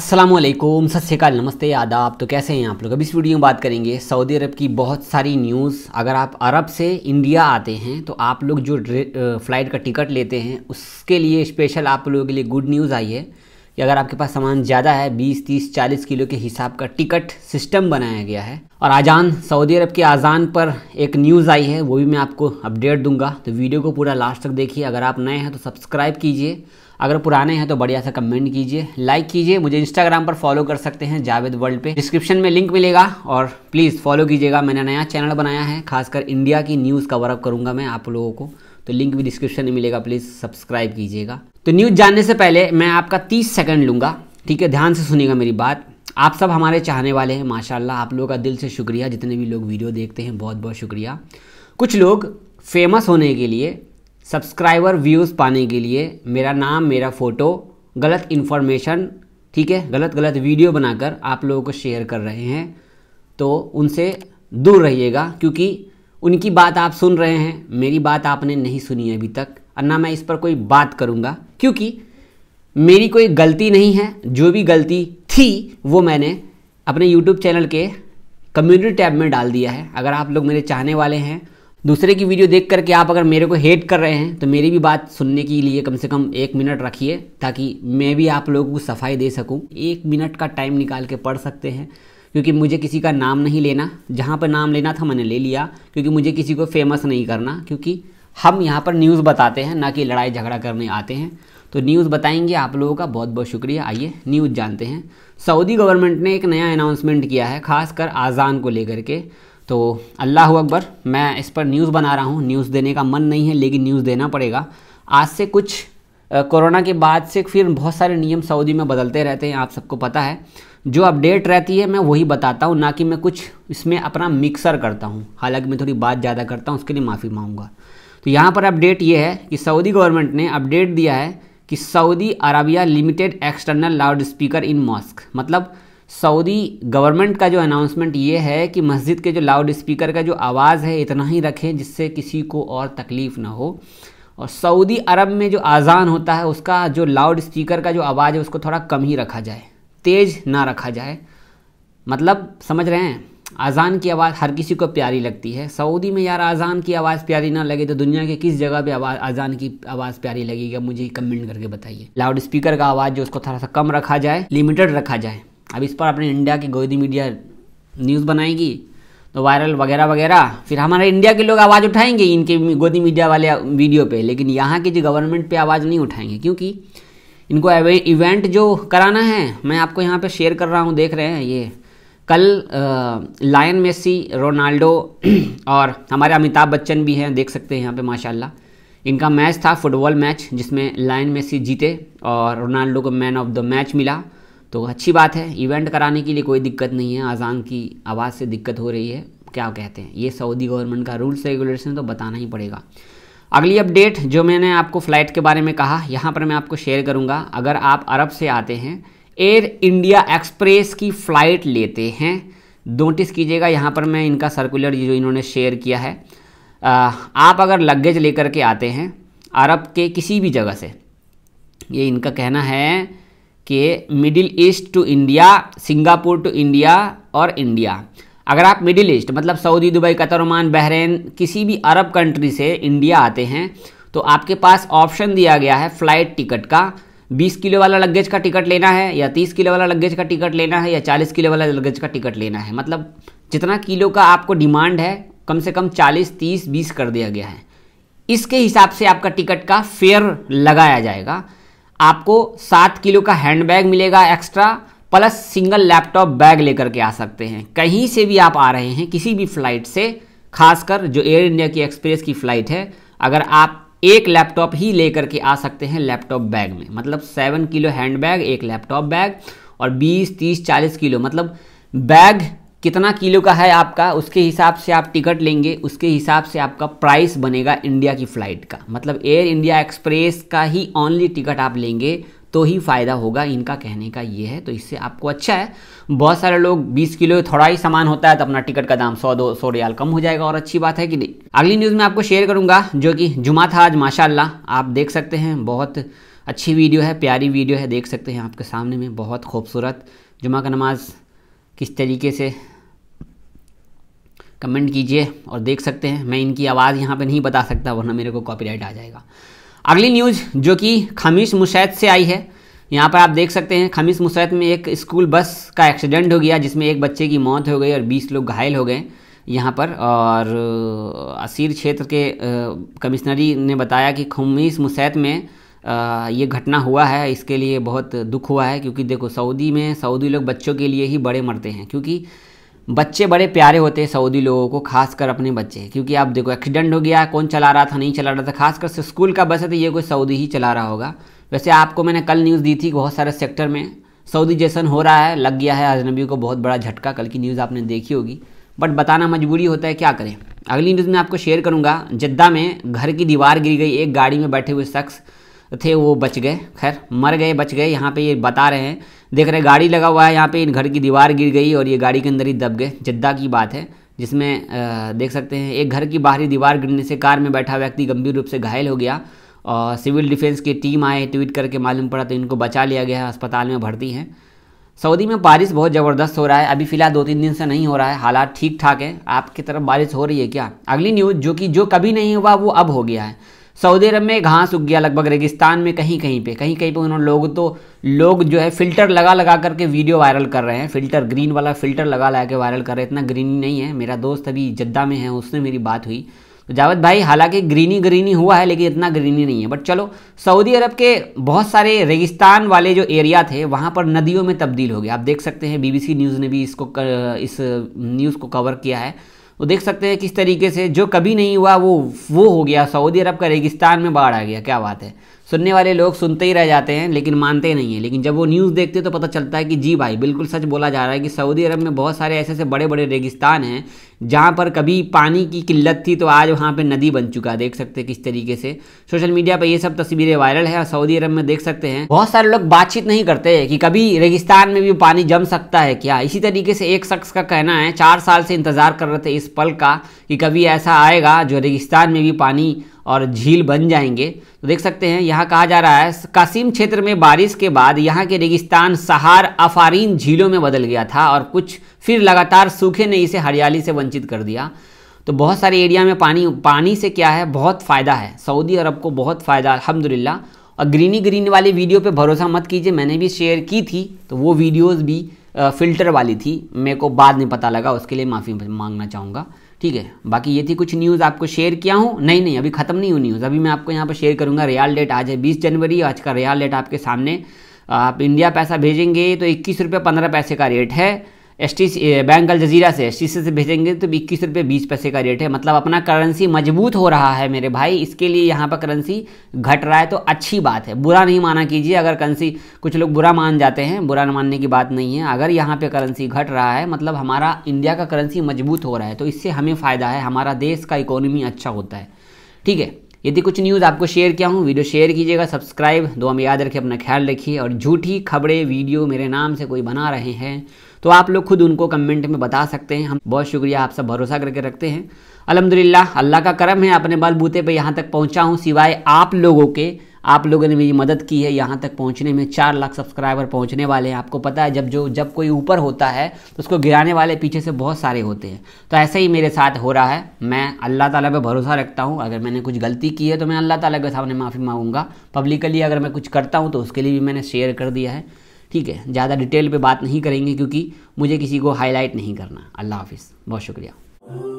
असलम सत श्रीकाल नमस्ते आदाब तो कैसे हैं आप लोग अब इस वीडियो में बात करेंगे सऊदी अरब की बहुत सारी न्यूज़ अगर आप अरब से इंडिया आते हैं तो आप लोग जो फ्लाइट का टिकट लेते हैं उसके लिए स्पेशल आप लोगों के लिए गुड न्यूज़ आई है कि अगर आपके पास सामान ज़्यादा है 20, 30, 40 किलो के हिसाब का टिकट सिस्टम बनाया गया है और आजान सऊदी अरब के आजान पर एक न्यूज़ आई है वो भी मैं आपको अपडेट दूंगा तो वीडियो को पूरा लास्ट तक देखिए अगर आप नए हैं तो सब्सक्राइब कीजिए अगर पुराने हैं तो बढ़िया सा कमेंट कीजिए लाइक कीजिए मुझे इंस्टाग्राम पर फॉलो कर सकते हैं जावेद वर्ल्ड पे डिस्क्रिप्शन में लिंक मिलेगा और प्लीज़ फॉलो कीजिएगा मैंने नया चैनल बनाया है खासकर इंडिया की न्यूज़ कवरअप करूँगा मैं आप लोगों को तो लिंक भी डिस्क्रिप्शन में मिलेगा प्लीज़ सब्सक्राइब कीजिएगा तो न्यूज़ जानने से पहले मैं आपका तीस सेकेंड लूँगा ठीक है ध्यान से सुनिएगा मेरी बात आप सब हमारे चाहने वाले हैं माशाल्लाह आप लोगों का दिल से शुक्रिया जितने भी लोग वीडियो देखते हैं बहुत बहुत शुक्रिया कुछ लोग फेमस होने के लिए सब्सक्राइबर व्यूज़ पाने के लिए मेरा नाम मेरा फ़ोटो गलत इन्फॉर्मेशन ठीक है गलत गलत वीडियो बनाकर आप लोगों को शेयर कर रहे हैं तो उनसे दूर रहिएगा क्योंकि उनकी बात आप सुन रहे हैं मेरी बात आपने नहीं सुनी अभी तक और ना मैं इस पर कोई बात करूँगा क्योंकि मेरी कोई गलती नहीं है जो भी गलती थी वो मैंने अपने यूट्यूब चैनल के कम्युनिटी टैब में डाल दिया है अगर आप लोग मेरे चाहने वाले हैं दूसरे की वीडियो देख करके आप अगर मेरे को हेट कर रहे हैं तो मेरी भी बात सुनने के लिए कम से कम एक मिनट रखिए ताकि मैं भी आप लोगों को सफाई दे सकूं एक मिनट का टाइम निकाल के पढ़ सकते हैं क्योंकि मुझे किसी का नाम नहीं लेना जहाँ पर नाम लेना था मैंने ले लिया क्योंकि मुझे किसी को फेमस नहीं करना क्योंकि हम यहाँ पर न्यूज़ बताते हैं ना कि लड़ाई झगड़ा करने आते हैं तो न्यूज़ बताएंगे आप लोगों का बहुत बहुत शुक्रिया आइए न्यूज़ जानते हैं सऊदी गवर्नमेंट ने एक नया अनाउंसमेंट किया है खासकर आज़ान को लेकर के तो अल्लाह अकबर मैं इस पर न्यूज़ बना रहा हूँ न्यूज़ देने का मन नहीं है लेकिन न्यूज़ देना पड़ेगा आज से कुछ कोरोना के बाद से फिर बहुत सारे नियम सऊदी में बदलते रहते हैं आप सबको पता है जो अपडेट रहती है मैं वही बताता हूँ ना कि मैं कुछ इसमें अपना मिक्सर करता हूँ हालांकि मैं थोड़ी बात ज़्यादा करता हूँ उसके लिए माफ़ी मांगूंगा तो यहाँ पर अपडेट ये है कि सऊदी गवर्नमेंट ने अपडेट दिया है कि Saudi Arabia limited external loudspeaker in mosque मतलब सऊदी गवर्नमेंट का जो अनाउंसमेंट ये है कि मस्जिद के जो लाउड स्पीकर का जो आवाज़ है इतना ही रखें जिससे किसी को और तकलीफ़ ना हो और सऊदी अरब में जो आज़ान होता है उसका जो लाउड स्पीकर का जो आवाज़ है उसको थोड़ा कम ही रखा जाए तेज़ ना रखा जाए मतलब समझ रहे हैं अज़ान की आवाज़ हर किसी को प्यारी लगती है सऊदी में यार अज़ान की आवाज़ प्यारी ना लगे तो दुनिया के किस जगह पे आवाज़ अज़ान की आवाज़ प्यारी लगेगी मुझे कमेंट करके बताइए लाउड स्पीकर का आवाज़ जो उसको थोड़ा सा कम रखा जाए लिमिटेड रखा जाए अब इस पर अपने इंडिया की गोदी मीडिया न्यूज़ बनाएगी तो वायरल वगैरह वगैरह फिर हमारे इंडिया के लोग आवाज़ उठाएंगे इनके गोदी मीडिया वाले वीडियो पर लेकिन यहाँ के जो गवर्नमेंट पर आवाज़ नहीं उठाएंगे क्योंकि इनको इवेंट जो कराना है मैं आपको यहाँ पर शेयर कर रहा हूँ देख रहे हैं ये कल लायन मेसी रोनाल्डो और हमारे अमिताभ बच्चन भी हैं देख सकते हैं यहाँ पे माशाल्लाह इनका मैच था फुटबॉल मैच जिसमें लायन मेसी जीते और रोनाल्डो को मैन ऑफ द मैच मिला तो अच्छी बात है इवेंट कराने के लिए कोई दिक्कत नहीं है अजान की आवाज़ से दिक्कत हो रही है क्या कहते हैं ये सऊदी गवर्नमेंट का रूल्स रेगुलेशन तो बताना ही पड़ेगा अगली अपडेट जो मैंने आपको फ़्लाइट के बारे में कहा यहाँ पर मैं आपको शेयर करूँगा अगर आप अरब से आते हैं एयर इंडिया एक्सप्रेस की फ़्लाइट लेते हैं नोटिस कीजिएगा यहाँ पर मैं इनका सर्कुलर जो इन्होंने शेयर किया है आ, आप अगर लगेज लेकर के आते हैं अरब के किसी भी जगह से ये इनका कहना है कि middle east to India Singapore to India और इंडिया अगर आप मिडिल ईस्ट मतलब Saudi Dubai Qatar Oman Bahrain किसी भी अरब कंट्री से इंडिया आते हैं तो आपके पास ऑप्शन दिया गया है फ़्लाइट टिकट का बीस किलो वाला लगेज का टिकट लेना है या तीस किलो वाला लगेज का टिकट लेना है या चालीस किलो वाला लगेज का टिकट लेना है मतलब जितना किलो का आपको डिमांड है कम से कम चालीस तीस बीस कर दिया गया है इसके हिसाब से आपका टिकट का फेयर लगाया जाएगा आपको सात किलो का हैंड बैग मिलेगा extra plus single laptop bag लेकर के आ सकते हैं कहीं से भी आप आ रहे हैं किसी भी फ्लाइट से खासकर जो एयर इंडिया की एक्सप्रेस की फ़्लाइट है अगर आप एक लैपटॉप ही लेकर के आ सकते हैं लैपटॉप बैग में मतलब सेवन किलो हैंड बैग एक लैपटॉप बैग और बीस तीस चालीस किलो मतलब बैग कितना किलो का है आपका उसके हिसाब से आप टिकट लेंगे उसके हिसाब से आपका प्राइस बनेगा इंडिया की फ़्लाइट का मतलब एयर इंडिया एक्सप्रेस का ही ऑनली टिकट आप लेंगे तो ही फ़ायदा होगा इनका कहने का ये है तो इससे आपको अच्छा है बहुत सारे लोग 20 किलो थोड़ा ही सामान होता है तो अपना टिकट का दाम सौ दो सौ रियाल कम हो जाएगा और अच्छी बात है कि नहीं अगली न्यूज़ में आपको शेयर करूंगा जो कि जुमा था आज माशाल्लाह आप देख सकते हैं बहुत अच्छी वीडियो है प्यारी वीडियो है देख सकते हैं आपके सामने में बहुत खूबसूरत जुमा का नमाज़ किस तरीके से कमेंट कीजिए और देख सकते हैं मैं इनकी आवाज़ यहाँ पे नहीं बता सकता वरना मेरे को कॉपीराइट आ जाएगा अगली न्यूज़ जो कि खमीस मुशैद से आई है यहाँ पर आप देख सकते हैं खमीस मुशैद में एक स्कूल बस का एक्सीडेंट हो गया जिसमें एक बच्चे की मौत हो गई और बीस लोग घायल हो गए यहाँ पर और असीर क्षेत्र के कमिश्नरी ने बताया कि खमीस मुशैद में ये घटना हुआ है इसके लिए बहुत दुख हुआ है क्योंकि देखो सऊदी में सऊदी लोग बच्चों के लिए ही बड़े मरते हैं क्योंकि बच्चे बड़े प्यारे होते हैं सऊदी लोगों को खासकर अपने बच्चे क्योंकि आप देखो एक्सीडेंट हो गया कौन चला रहा था नहीं चला रहा था खासकर से स्कूल का बस है तो ये कोई सऊदी ही चला रहा होगा वैसे आपको मैंने कल न्यूज़ दी थी बहुत सारे सेक्टर में सऊदी जैसन हो रहा है लग गया है अजनबी को बहुत बड़ा झटका कल की न्यूज़ आपने देखी होगी बट बताना मजबूरी होता है क्या करें अगली न्यूज़ में आपको शेयर करूँगा जद्दा में घर की दीवार गिर गई एक गाड़ी में बैठे हुए शख्स थे वो बच गए खैर मर गए बच गए यहाँ पे ये बता रहे हैं देख रहे गाड़ी लगा हुआ है यहाँ पे इन घर की दीवार गिर गई और ये गाड़ी के अंदर ही दब गए जद्दा की बात है जिसमें देख सकते हैं एक घर की बाहरी दीवार गिरने से कार में बैठा व्यक्ति गंभीर रूप से घायल हो गया और सिविल डिफेंस की टीम आए ट्वीट करके मालूम पड़ा तो इनको बचा लिया गया अस्पताल में भर्ती है सऊदी में बारिश बहुत ज़बरदस्त हो रहा है अभी फ़िलहाल दो तीन दिन से नहीं हो रहा है हालात ठीक ठाक है आपकी तरफ बारिश हो रही है क्या अगली न्यूज़ जो कि जो कभी नहीं हुआ वो अब हो गया है सऊदी अरब में घास उग गया लगभग रेगिस्तान में कहीं कहीं पे कहीं कहीं पे उन्होंने लोग तो लोग जो है फिल्टर लगा लगा करके वीडियो वायरल कर रहे हैं फिल्टर ग्रीन वाला फिल्टर लगा लगा के वायरल कर रहे हैं इतना ग्रीनी नहीं है मेरा दोस्त अभी जद्दा में है उसने मेरी बात हुई तो जावेद भाई हालांकि ग्रीनी ग्रीनी हुआ है लेकिन इतना ग्रीनी नहीं है बट चलो सऊदी अरब के बहुत सारे रेगिस्तान वाले जो एरिया थे वहाँ पर नदियों में तब्दील हो गया आप देख सकते हैं बीबीसी न्यूज़ ने भी इसको इस न्यूज़ को कवर किया है तो देख सकते हैं किस तरीके से जो कभी नहीं हुआ वो वो हो गया सऊदी अरब का रेगिस्तान में बाढ़ आ गया क्या बात है सुनने वाले लोग सुनते ही रह जाते हैं लेकिन मानते नहीं है लेकिन जब वो न्यूज़ देखते हैं तो पता चलता है कि जी भाई बिल्कुल सच बोला जा रहा है कि सऊदी अरब में बहुत सारे ऐसे ऐसे बड़े बड़े रेगिस्तान हैं जहाँ पर कभी पानी की किल्लत थी तो आज वहाँ पर नदी बन चुका है देख सकते हैं किस तरीके से सोशल मीडिया पर ये सब तस्वीरें वायरल है और सऊदी अरब में देख सकते हैं बहुत सारे लोग बातचीत नहीं करते कि कभी रेगिस्तान में भी पानी जम सकता है क्या इसी तरीके से एक शख्स का कहना है चार साल से इंतज़ार कर रहे थे इस पल का कि कभी ऐसा आएगा जो रेगिस्तान में भी पानी और झील बन जाएंगे तो देख सकते हैं यहाँ कहा जा रहा है कासिम क्षेत्र में बारिश के बाद यहाँ के रेगिस्तान सहार अफारीन झीलों में बदल गया था और कुछ फिर लगातार सूखे ने इसे हरियाली से वंचित कर दिया तो बहुत सारे एरिया में पानी पानी से क्या है बहुत फ़ायदा है सऊदी अरब को बहुत फ़ायदा अलहमदिल्ला और ग्रीनी ग्रीन वाली वीडियो पर भरोसा मत कीजिए मैंने भी शेयर की थी तो वो वीडियोज भी फ़िल्टर वाली थी मेरे को बाद में पता लगा उसके लिए माफ़ी मांगना चाहूँगा ठीक है बाकी ये थी कुछ न्यूज़ आपको शेयर किया हूँ नहीं नहीं अभी ख़त्म नहीं हुई न्यूज़ अभी मैं आपको यहाँ पर शेयर करूँगा रियाल डेट आज है बीस जनवरी आज का रियाल डेट आपके सामने आप इंडिया पैसा भेजेंगे तो इक्कीस रुपये पंद्रह पैसे का रेट है S T bank Al Jazeera से एस टी से भेजेंगे तो इक्कीस रुपये बीस पैसे का रेट है मतलब अपना करेंसी मजबूत हो रहा है मेरे भाई इसके लिए यहाँ पर करेंसी घट रहा है तो अच्छी बात है बुरा नहीं माना कीजिए अगर करेंसी कुछ लोग बुरा मान जाते हैं बुरा मानने की बात नहीं है अगर यहाँ पर करेंसी घट रहा है मतलब हमारा इंडिया का करेंसी मजबूत हो रहा है तो इससे हमें फ़ायदा है हमारा देश का इकोनॉमी अच्छा होता है ठीक है यदि कुछ न्यूज़ आपको शेयर किया हूँ वीडियो शेयर कीजिएगा सब्सक्राइब दो हमें याद रखिए अपना ख्याल रखिए और झूठी खबरें वीडियो मेरे नाम से कोई बना रहे हैं तो आप लोग खुद उनको कमेंट में बता सकते हैं हम बहुत शुक्रिया आप सब भरोसा करके रखते हैं अलहमदिल्ला अल्लाह का करम है अपने बाल बूते पर यहाँ तक पहुँचा हूँ सिवाय आप लोगों के आप लोगों ने मेरी मदद की है यहाँ तक पहुँचने में चार लाख सब्सक्राइबर पहुँचने वाले हैं आपको पता है जब जो जब कोई ऊपर होता है तो उसको गिराने वाले पीछे से बहुत सारे होते हैं तो ऐसे ही मेरे साथ हो रहा है मैं अल्लाह ताला पे भरोसा रखता हूँ अगर मैंने कुछ गलती की है तो मैं अल्लाह ताला के सामने माफ़ी मांगूंगा पब्लिकली अगर मैं कुछ करता हूँ तो उसके लिए भी मैंने शेयर कर दिया है ठीक है ज़्यादा डिटेल पे बात नहीं करेंगे क्योंकि मुझे किसी को हाईलाइट नहीं करना अल्लाह हाफिज़ बहुत शुक्रिया